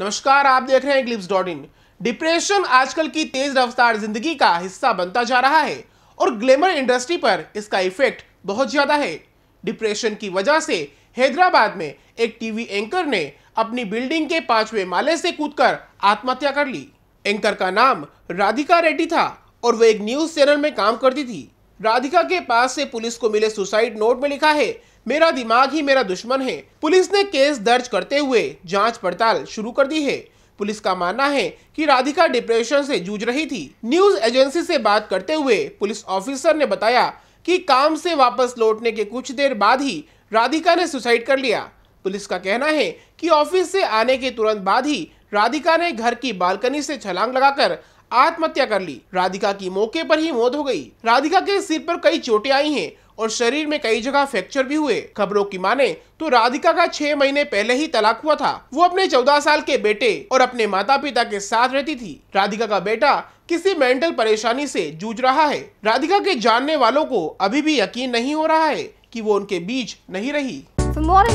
नमस्कार आप देख रहे हैं क्लिप्स डॉट इन डिप्रेशन आजकल की तेज रफ्तार जिंदगी का हिस्सा बनता जा रहा है और ग्लैमर इंडस्ट्री पर इसका इफेक्ट बहुत ज्यादा है डिप्रेशन की वजह से हैदराबाद में एक टीवी एंकर ने अपनी बिल्डिंग के पांचवें माले से कूदकर आत्महत्या कर ली एंकर का नाम राधिका रेड्डी था और वह एक न्यूज चैनल में काम करती थी राधिका के पास से पुलिस को मिले सुसाइड नोट में लिखा है मेरा दिमाग ही मेरा दुश्मन है पुलिस ने केस दर्ज करते हुए जांच पड़ताल शुरू कर दी है पुलिस का मानना है कि राधिका डिप्रेशन से जूझ रही थी न्यूज एजेंसी से बात करते हुए पुलिस ऑफिसर ने बताया कि काम से वापस लौटने के कुछ देर बाद ही राधिका ने सुसाइड कर लिया पुलिस का कहना है कि ऑफिस से आने के तुरंत बाद ही राधिका ने घर की बालकनी से छलांग लगाकर आत्महत्या कर ली राधिका की मौके पर ही मौत हो गई राधिका के सिर पर कई चोटें आई हैं और शरीर में कई जगह फ्रैक्चर भी हुए खबरों की माने तो राधिका का छह महीने पहले ही तलाक हुआ था वो अपने चौदह साल के बेटे और अपने माता पिता के साथ रहती थी राधिका का बेटा किसी मेंटल परेशानी से जूझ रहा है राधिका के जानने वालों को अभी भी यकीन नहीं हो रहा है कि वो उनके बीच नहीं रही